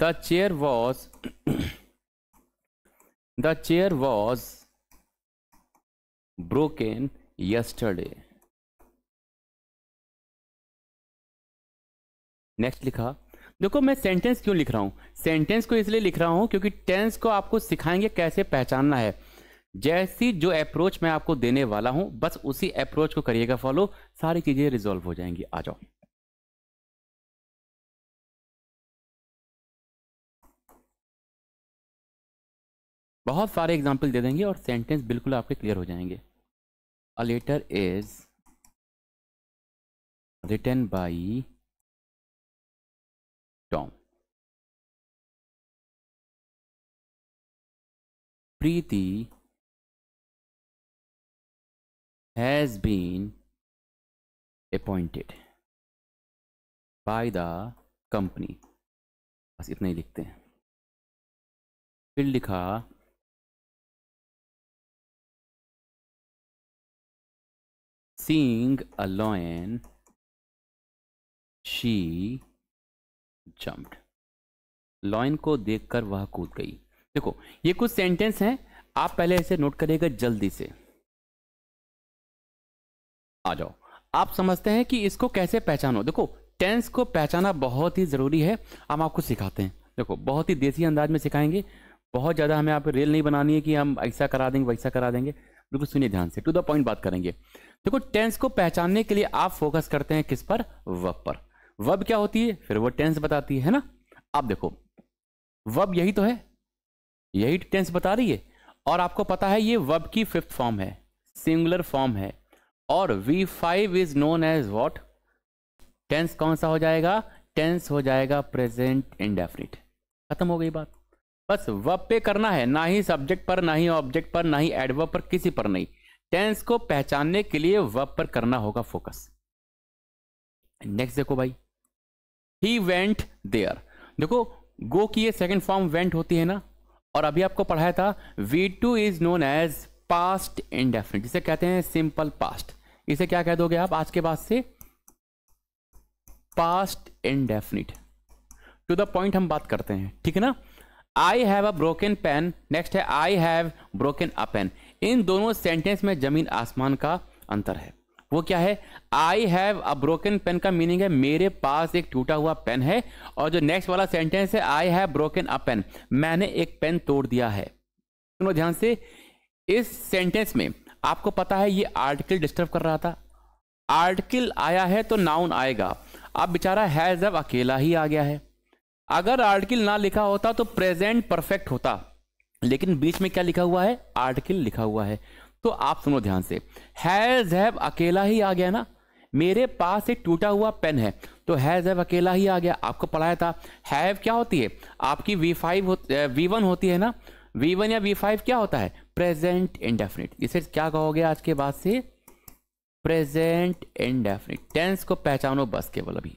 Speaker 3: the chair was the chair was broken yesterday
Speaker 2: next लिखा देखो मैं सेंटेंस क्यों लिख रहा हूं सेंटेंस को इसलिए लिख रहा हूं क्योंकि टेंस को आपको
Speaker 1: सिखाएंगे कैसे पहचानना है जैसी जो अप्रोच मैं आपको देने वाला हूं बस उसी
Speaker 3: अप्रोच को करिएगा फॉलो सारी चीज़ें रिजॉल्व हो जाएंगी आ जाओ बहुत सारे एग्जाम्पल दे देंगे और सेंटेंस बिल्कुल आपके क्लियर हो जाएंगे a letter is written by Tom. Preeti has been appointed by the company. बस इतना ही लिखते हैं फिर लिखा Seeing a lion, she
Speaker 2: jumped. Lion को देखकर वह कूद गई देखो ये कुछ सेंटेंस हैं आप पहले इसे नोट करेगा जल्दी से
Speaker 1: आ जाओ आप समझते हैं कि इसको कैसे पहचानो देखो टेंस को पहचाना बहुत ही ज़रूरी है हम आपको सिखाते हैं देखो बहुत ही देसी अंदाज में सिखाएंगे बहुत ज़्यादा हमें आप रेल नहीं बनानी है कि हम ऐसा करा देंगे वैसा करा देंगे बिल्कुल सुनिए ध्यान से टू द पॉइंट बात करेंगे देखो टेंस को पहचानने के लिए आप फोकस करते हैं किस पर वब पर वब क्या होती है फिर वो टेंस बताती है ना आप देखो वब यही तो है यही टेंस बता रही है और आपको पता है ये वब की फिफ्थ फॉर्म है सिंगुलर फॉर्म है और V five is known as what tense कौन सा हो जाएगा टेंस हो जाएगा प्रेजेंट इंडेफिनिट खत्म हो गई बात बस वब पे करना है ना ही सब्जेक्ट पर ना ही ऑब्जेक्ट पर ना ही एडवर्ब पर किसी पर नहीं टेंस को पहचानने के लिए वर्ब पर करना होगा फोकस नेक्स्ट देखो भाई ही वेंट देयर देखो गो की ये सेकेंड फॉर्म वेंट होती है ना और अभी आपको पढ़ाया था V two is known as past indefinite इसे कहते हैं सिंपल पास्ट इसे क्या कह दोगे आप आज के बाद से past indefinite to the point हम बात करते हैं ठीक है ना I have a broken pen next है I have broken a pen इन दोनों सेंटेंस में जमीन आसमान का अंतर है वो क्या है I have a broken pen का मीनिंग है मेरे पास एक टूटा हुआ पेन है और जो नेक्स्ट वाला सेंटेंस है I have broken a pen मैंने एक पेन तोड़ दिया है सुनो ध्यान से इस सेंटेंस में आपको पता है ये आर्टिकल डिस्टर्ब कर रहा था आर्टिकल आया है तो नाउन आएगा अब बेचारा हैज अब अकेला ही आ गया है अगर आर्टिकल ना लिखा होता तो प्रेजेंट परफेक्ट होता लेकिन बीच में क्या लिखा हुआ है आर्टिकल लिखा हुआ है तो आप सुनो ध्यान से हैज हैव अकेला ही आ गया ना मेरे पास एक टूटा हुआ पेन है तो हैज हैव अकेला ही आ गया आपको पढ़ाया था हैव क्या होती है आपकी वी फाइव वी वन होती है ना वी वन या वी फाइव क्या होता है प्रेजेंट इंडेफिनिट इसे क्या कहोगे आज के बाद से प्रेजेंट इंडेफिनिट टेंस को पहचानो बस केवल अभी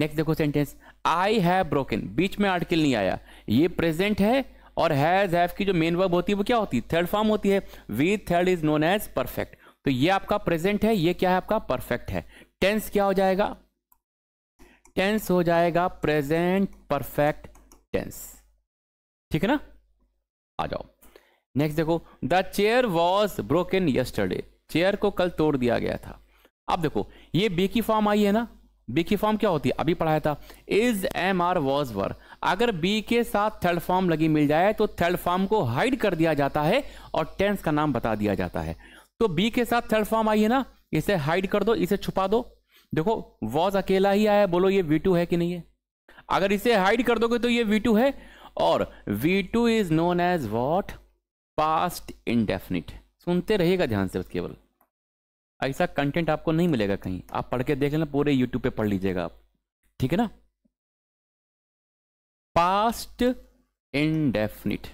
Speaker 1: नेक्स्ट देखो सेंटेंस आई हैव ब्रोकन बीच में आर्टिकल नहीं आया ये प्रेजेंट है और हैज हैव की जो मेन वर्ब होती है वो क्या होती है थर्ड फॉर्म होती है V third is known as perfect तो ये आपका प्रेजेंट है ये क्या है आपका परफेक्ट है टेंस क्या हो जाएगा टेंस हो जाएगा प्रेजेंट परफेक्ट टेंस ठीक है ना आ जाओ नेक्स्ट देखो the chair was broken yesterday chair को कल तोड़ दिया गया था अब देखो ये बी की फॉर्म आई है ना बी की फॉर्म क्या होती है अभी पढ़ाया था is am are was were अगर बी के साथ थर्ड फॉर्म लगी मिल जाए तो थर्ड फॉर्म को हाइड कर दिया जाता है और टेंस का नाम बता दिया जाता है तो बी के साथ थर्ड फॉर्म आई है ना इसे हाइड कर दो इसे छुपा दो देखो वॉज अकेला ही आया बोलो ये वी है कि नहीं है अगर इसे हाइड कर दोगे तो ये वी है और V two is known as what past indefinite सुनते रहेगा ध्यान से केवल ऐसा कंटेंट आपको नहीं मिलेगा कहीं आप पढ़ के देख लेना पूरे यूट्यूब पे पढ़ लीजिएगा आप ठीक है ना
Speaker 2: पास्ट इनडेफिनिट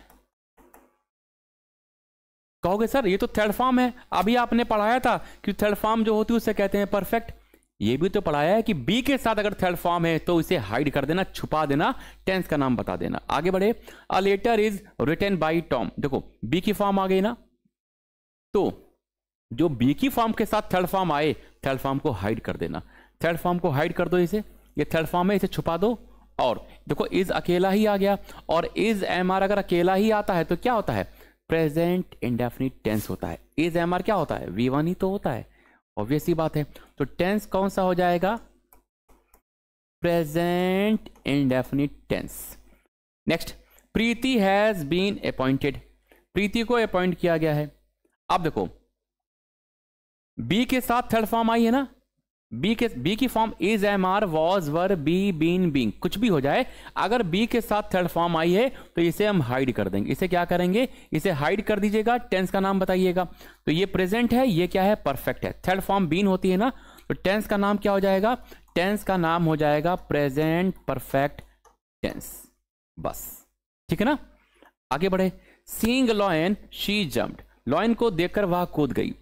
Speaker 2: कहोगे सर ये तो थर्ड फॉर्म है अभी आपने पढ़ाया था
Speaker 1: कि थर्ड फॉर्म जो होती है उसे कहते हैं परफेक्ट ये भी तो पढ़ाया है कि बी के साथ अगर थर्ड फॉर्म है तो इसे हाइड कर देना छुपा देना टेंस का नाम बता देना आगे बढ़े a letter is written by Tom देखो बी की फॉर्म आ गई ना तो जो बी की फॉर्म के साथ थर्ड फॉर्म आए थर्ड फॉर्म को हाइड कर देना थर्ड फॉर्म को हाइड कर दो इसे ये थर्ड फॉर्म है इसे छुपा दो और देखो इज अकेला ही आ गया और इज एम आर अगर अकेला ही आता है तो क्या होता है प्रेजेंट इंडेफिनिट टेंस होता है इज एम आर क्या होता है वी वन ही तो होता है ऑब्वियस ही बात है तो टेंस कौन सा हो जाएगा present indefinite tense next Preeti has been appointed Preeti को अपॉइंट किया गया है अब देखो बी के साथ थर्ड फॉर्म आई है ना बी के बी की form is am are was were be been being कुछ भी हो जाए अगर बी के साथ थर्ड फॉर्म आई है तो इसे हम हाइड कर देंगे इसे क्या करेंगे इसे हाइड कर दीजिएगा टेंस का नाम बताइएगा तो ये प्रेजेंट है ये क्या है परफेक्ट है थर्ड फॉर्म बीन होती है ना तो टेंस का नाम क्या हो जाएगा टेंस का नाम हो जाएगा प्रेजेंट परफेक्ट टेंस बस ठीक है ना आगे बढ़े seeing lion she jump lion को देखकर वह कूद गई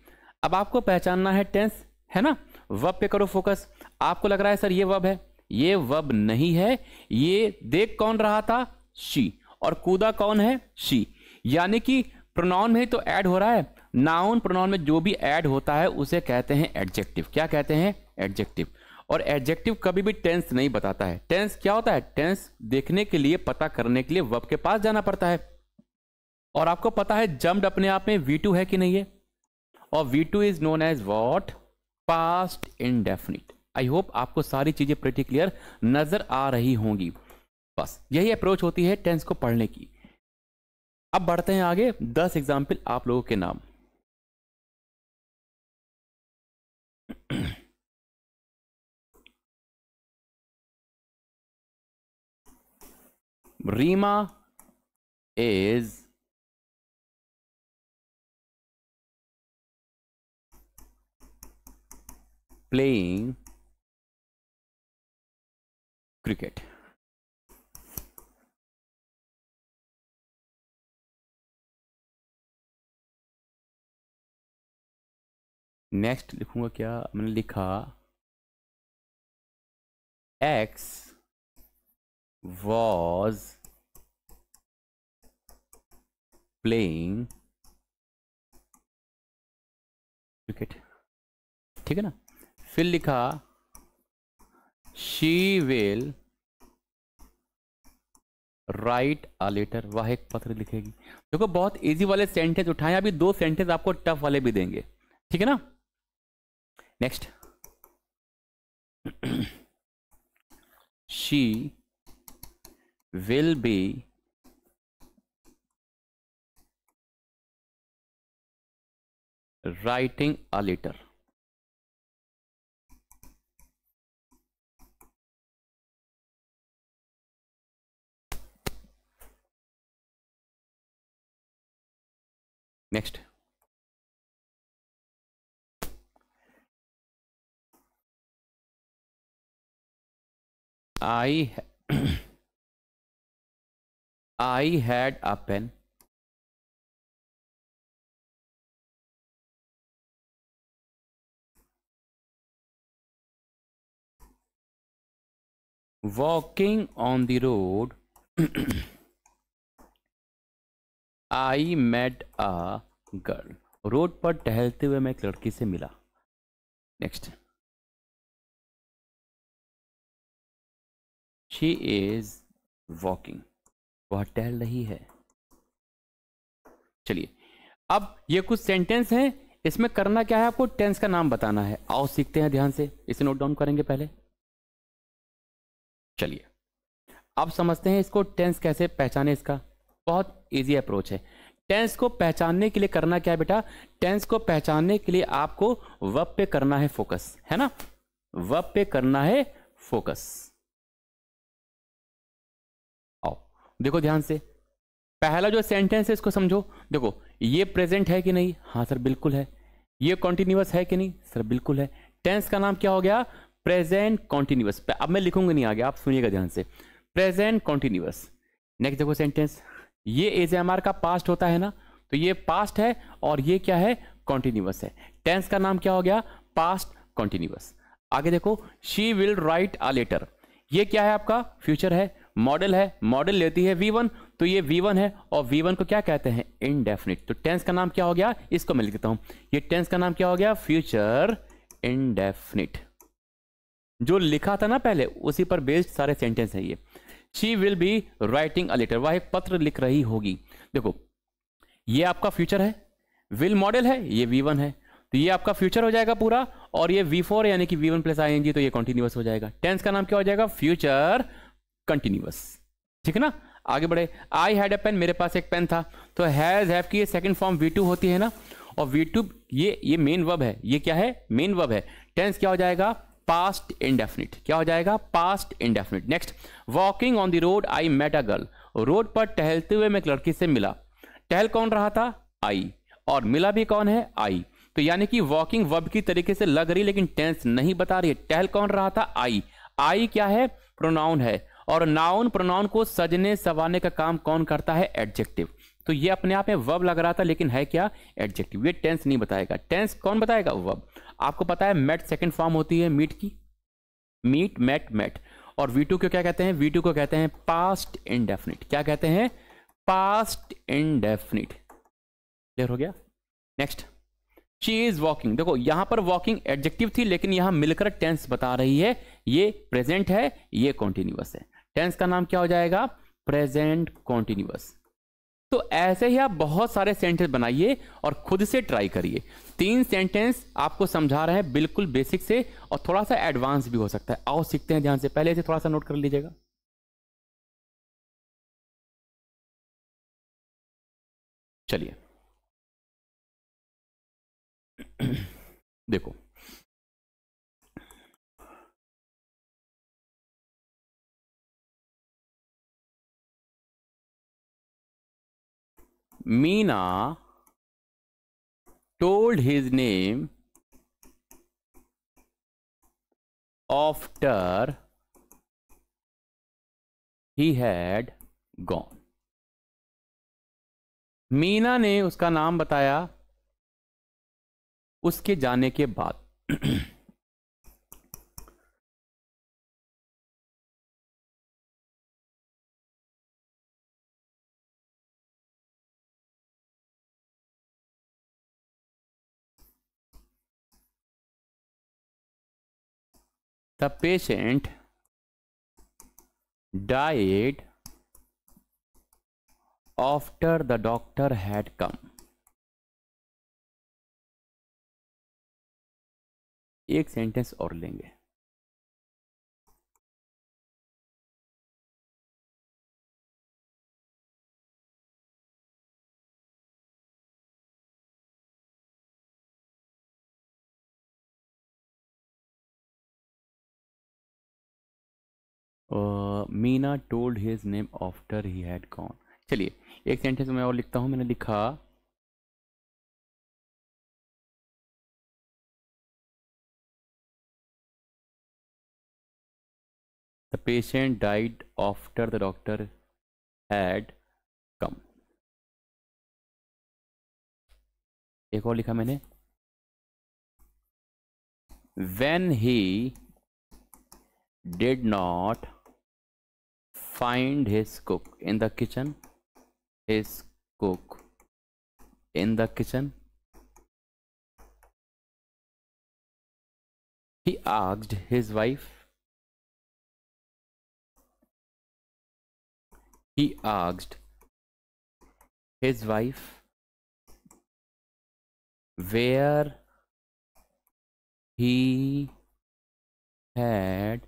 Speaker 1: अब आपको पहचानना है टेंस है ना वब पे करो फोकस आपको लग रहा है सर ये वब है ये वब नहीं है ये देख कौन रहा था शी और कूदा कौन है शी यानी कि प्रोनाउन में तो ऐड हो रहा है नाउन प्रोनाउन में जो भी ऐड होता है उसे कहते हैं एडजेक्टिव क्या कहते हैं एडजेक्टिव और एडजेक्टिव कभी भी टेंस नहीं बताता है टेंस क्या होता है टेंस देखने के लिए पता करने के लिए वब के पास जाना पड़ता है और आपको पता है जम्ड अपने आप में वी टू है कि नहीं है और V two is known as what past indefinite I hope आपको सारी चीज़ें प्रति क्लियर नज़र
Speaker 2: आ रही होंगी बस यही अप्रोच होती है टेंस को पढ़ने की अब
Speaker 3: बढ़ते हैं आगे दस एग्जाम्पल आप लोगों के नाम [CLEARS THROAT] Reema is playing cricket. Next लिखूंगा क्या मैंने लिखा एक्स वॉज प्लेइंग क्रिकेट
Speaker 2: ठीक है ना फिर लिखा she will write a letter वह एक पत्र लिखेगी
Speaker 1: देखो बहुत इजी वाले सेंटेंस उठाए अभी दो सेंटेंस आपको टफ वाले भी देंगे ठीक है ना
Speaker 3: next she will be writing a letter next I [CLEARS THROAT] I had a pen walking on the road [CLEARS THROAT]
Speaker 2: I met a girl road पर टहलते हुए मैं एक लड़की से मिला
Speaker 3: नेक्स्ट शी इज वॉकिंग वह टहल रही है
Speaker 1: चलिए अब ये कुछ सेंटेंस हैं इसमें करना क्या है आपको टेंस का नाम बताना है आओ सीखते हैं ध्यान से इसे नोट डाउन करेंगे पहले चलिए अब समझते हैं इसको टेंस कैसे पहचाने इसका बहुत इजी अप्रोच है टेंस को पहचानने के लिए करना क्या है बेटा टेंस को पहचानने के लिए आपको वब
Speaker 2: पे करना है फोकस है ना वब पे करना है फोकस आओ देखो ध्यान से पहला जो सेंटेंस है
Speaker 1: इसको समझो देखो ये प्रेजेंट है कि नहीं हाँ सर बिल्कुल है ये कॉन्टिन्यूस है कि नहीं सर बिल्कुल है टेंस का नाम क्या हो गया प्रेजेंट कॉन्टिन्यूस अब मैं लिखूंगा नहीं आगे आप सुनिएगा ध्यान से प्रेजेंट कॉन्टिन्यूस नेक्स्ट देखो सेंटेंस ये एज एम आर का पास्ट होता है ना तो ये पास्ट है और ये क्या है कॉन्टिन्यूस है टेंस का नाम क्या हो गया पास्ट कॉन्टिन्यूस आगे देखो she will write a letter ये क्या है आपका फ्यूचर है मॉडल है मॉडल लेती है V1 तो ये V1 है और V1 को क्या कहते हैं इनडेफिनिट तो टेंस का नाम क्या हो गया इसको मैं लिख देता हूं ये टेंस का नाम क्या हो गया फ्यूचर इनडेफिनिट जो लिखा था ना पहले उसी पर बेस्ड सारे सेंटेंस है ये she will be writing a letter वह एक पत्र लिख रही होगी देखो ये आपका फ्यूचर है विल मॉडल है ये वी वन है तो ये आपका फ्यूचर हो जाएगा पूरा और ये वी फोर यानी कि V one plus I N G तो ये कंटिन्यूअस हो जाएगा टेंस का नाम क्या हो जाएगा फ्यूचर कंटिन्यूस ठीक है ना आगे बढ़े आई हैड ए पेन मेरे पास एक पेन था तो हैज हैव की ये सेकंड फॉर्म वी टू होती है ना और वी टू ये ये मेन वब है ये क्या है मेन वब है टेंस क्या हो जाएगा पास्ट इंडेफिनिट क्या हो जाएगा past indefinite next walking on the road I met a girl road पर टहलते हुए मैं एक लड़की से मिला टहल कौन रहा था आई और मिला भी कौन है आई तो यानी कि वॉकिंग वर्ब की तरीके से लग रही लेकिन टेंस नहीं बता रही है टहल कौन रहा था आई आई क्या है प्रोनाउन है और नाउन प्रोनाउन को सजने सवाने का काम कौन करता है एडजेक्टिव तो ये अपने आप में वब लग रहा था लेकिन है क्या एडजेक्टिव ये टेंस नहीं बताएगा टेंस कौन बताएगा वब आपको पता है मेट सेकेंड फॉर्म होती है मीट की मीट मेट मेट और वी टू को क्या कहते हैं वी टू को कहते हैं पास्ट इनडेफिनिट क्या कहते हैं पास्ट इनडेफिनिट क्लियर हो गया नेक्स्ट शी इज वॉकिंग देखो यहां पर वॉकिंग एडजेक्टिव थी लेकिन यहां मिलकर टेंस बता रही है ये प्रेजेंट है ये कॉन्टिन्यूस है टेंस का नाम क्या हो जाएगा प्रेजेंट कॉन्टिन्यूस तो ऐसे ही आप बहुत सारे सेंटेंस बनाइए और खुद से ट्राई करिए तीन सेंटेंस आपको समझा
Speaker 2: रहे हैं बिल्कुल बेसिक से और थोड़ा सा एडवांस भी हो सकता है आओ सीखते हैं ध्यान से पहले से थोड़ा सा नोट कर लीजिएगा
Speaker 3: चलिए [CLEARS THROAT] देखो Meena told his name after he had gone.
Speaker 2: Meena ने उसका नाम बताया उसके जाने के बाद
Speaker 3: the patient died after the doctor had come एक सेंटेंस और लेंगे
Speaker 2: Meena told his name after he had gone चलिए एक सेंटेंस मैं और लिखता हूँ मैंने
Speaker 3: लिखा the patient died after the doctor had come एक और लिखा मैंने when he did not
Speaker 2: find his cook in the kitchen his cook
Speaker 3: in the kitchen he asked his wife he asked his wife where he had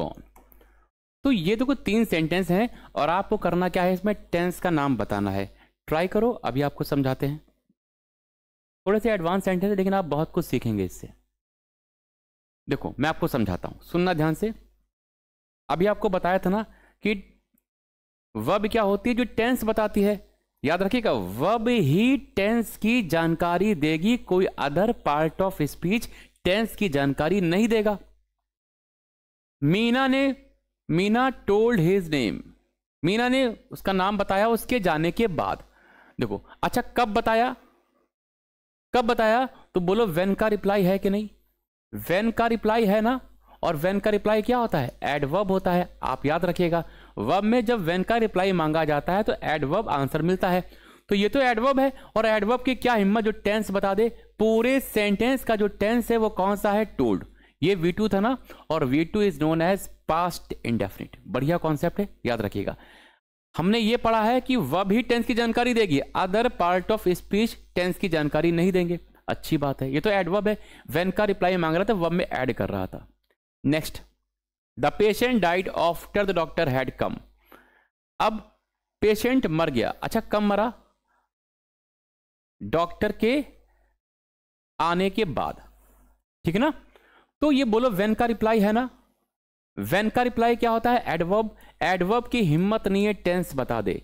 Speaker 3: gone
Speaker 1: तो ये देखो तीन sentence हैं और आपको करना क्या है इसमें टेंस का नाम बताना है ट्राई
Speaker 2: करो अभी आपको समझाते हैं थोड़े से एडवांस सेंटेंस है लेकिन आप बहुत कुछ सीखेंगे इससे देखो मैं आपको समझाता हूं सुनना ध्यान से अभी
Speaker 1: आपको बताया था ना कि वब क्या होती है जो टेंस बताती है याद रखिएगा वब ही टेंस की जानकारी देगी कोई other part of speech tense की जानकारी नहीं देगा मीना ने Meena told his name Meena ने उसका नाम बताया उसके जाने के बाद देखो अच्छा कब बताया कब बताया तो बोलो वेन का रिप्लाई है कि नहीं वेन का रिप्लाई है ना और वेन का रिप्लाई क्या होता है एडवर्ब होता है आप याद रखिएगा वर्ब में जब वेन का रिप्लाई मांगा जाता है तो एडवर्ब आंसर मिलता है तो ये तो एडवर्ब है और एडवर्ब की क्या हिम्मत जो टेंस बता दे पूरे सेंटेंस का जो टेंस है वो कौन सा है टोल्ड ये V2 था ना और V2 is known as past indefinite बढ़िया कॉन्सेप्ट है याद रखिएगा हमने ये पढ़ा है कि वह भी टेंस की जानकारी देगी other part of speech tense की जानकारी नहीं देंगे अच्छी बात है ये तो एडवर्ब है वेन का रिप्लाई मांग रहा था वब में एड कर रहा था next the patient died after the doctor had come अब पेशेंट मर गया अच्छा कम मरा डॉक्टर के आने के बाद ठीक है ना तो ये बोलो वेन का रिप्लाई है ना वेन का रिप्लाई क्या होता है एडवर्ब एडवर्ब की हिम्मत नहीं है टेंस बता दे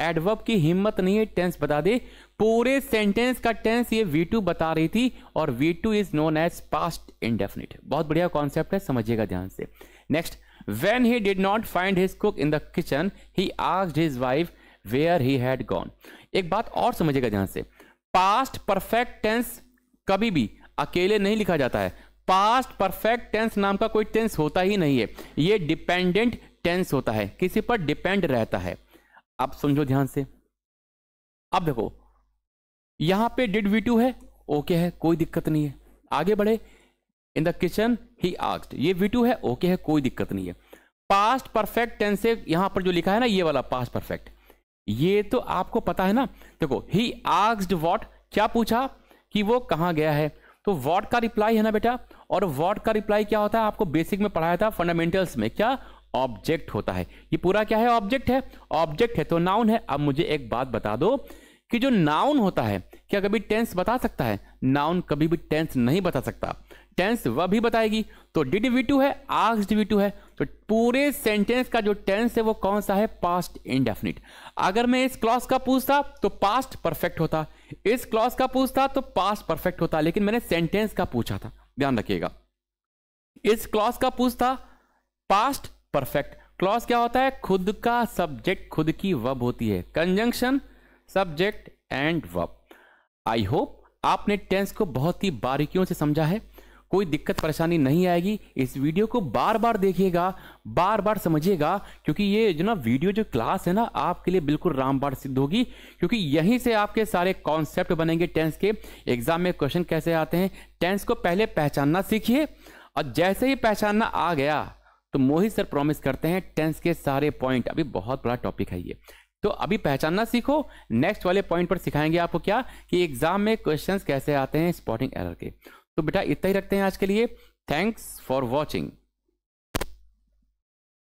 Speaker 1: एडवर्ब की हिम्मत नहीं है टेंस बता दे पूरे सेंटेंस का टेंस ये वी टू बता रही थी और V two is known as past indefinite बहुत बढ़िया कॉन्सेप्ट है समझिएगा ध्यान से next when he did not find his cook in the kitchen he asked his wife where he had gone एक बात और समझिएगा ध्यान से पास्ट परफेक्ट टेंस कभी भी अकेले नहीं लिखा जाता है पास्ट परफेक्ट टेंस नाम का कोई टेंस होता ही नहीं है ये डिपेंडेंट टेंस होता है किसी पर डिपेंड रहता है आप समझो ध्यान से अब देखो यहां पे डिड वी टू है ओके है कोई दिक्कत नहीं है आगे बढ़े in the kitchen he asked ये वी टू है ओके है कोई दिक्कत नहीं है पास्ट परफेक्ट टेंस से यहां पर जो लिखा है ना ये वाला पास्ट परफेक्ट ये तो आपको पता है ना देखो ही आस्ड वॉट क्या पूछा कि वो कहां गया है तो वॉट का रिप्लाई है ना बेटा और वॉट का रिप्लाई क्या होता है आपको बेसिक में पढ़ाया था फंडामेंटल्स में क्या ऑब्जेक्ट होता है ये पूरा क्या है ऑब्जेक्ट है ऑब्जेक्ट है तो नाउन है अब मुझे एक बात बता दो कि जो नाउन होता है क्या कभी टेंस बता सकता है नाउन कभी भी टेंस नहीं बता सकता टेंस वह भी बताएगी तो डिड वी टू है आस्ड वी टू है तो पूरे सेंटेंस का जो टेंस है वो कौन सा है पास्ट इनडेफिनिट अगर मैं इस क्लॉस का पूछता तो पास्ट परफेक्ट होता इस क्लॉज का पूछता तो पास्ट परफेक्ट होता लेकिन मैंने सेंटेंस का पूछा था ध्यान रखिएगा इस क्लॉज का पूछता पास्ट परफेक्ट क्लॉज क्या होता है खुद का सब्जेक्ट खुद की वब होती है conjunction subject and verb I hope आपने टेंस को बहुत ही बारीकियों से समझा है कोई दिक्कत परेशानी नहीं आएगी इस वीडियो को बार बार देखिएगा बार बार समझिएगा क्योंकि ये जो ना वीडियो जो क्लास है ना आपके लिए बिल्कुल रामबाण सिद्ध होगी क्योंकि यहीं से आपके सारे कॉन्सेप्ट बनेंगे टेंस के एग्जाम में क्वेश्चन कैसे आते हैं टेंस को पहले पहचानना सीखिए और जैसे ही पहचानना आ गया तो मोहित सर प्रॉमिस करते हैं टेंस के सारे पॉइंट अभी बहुत बड़ा टॉपिक है ये तो अभी पहचानना सीखो नेक्स्ट वाले पॉइंट पर सिखाएंगे आपको क्या कि एग्जाम में क्वेश्चंस कैसे आते हैं स्पॉटिंग एरर के तो बेटा इतना ही रखते हैं आज के लिए थैंक्स फॉर वॉचिंग